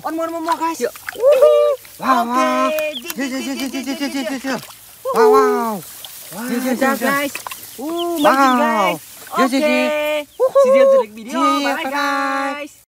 wow. more, more, guys. Wow, wow. Wow, wow. Wow, guys. Wow. Wow. Guys. Bye, guys.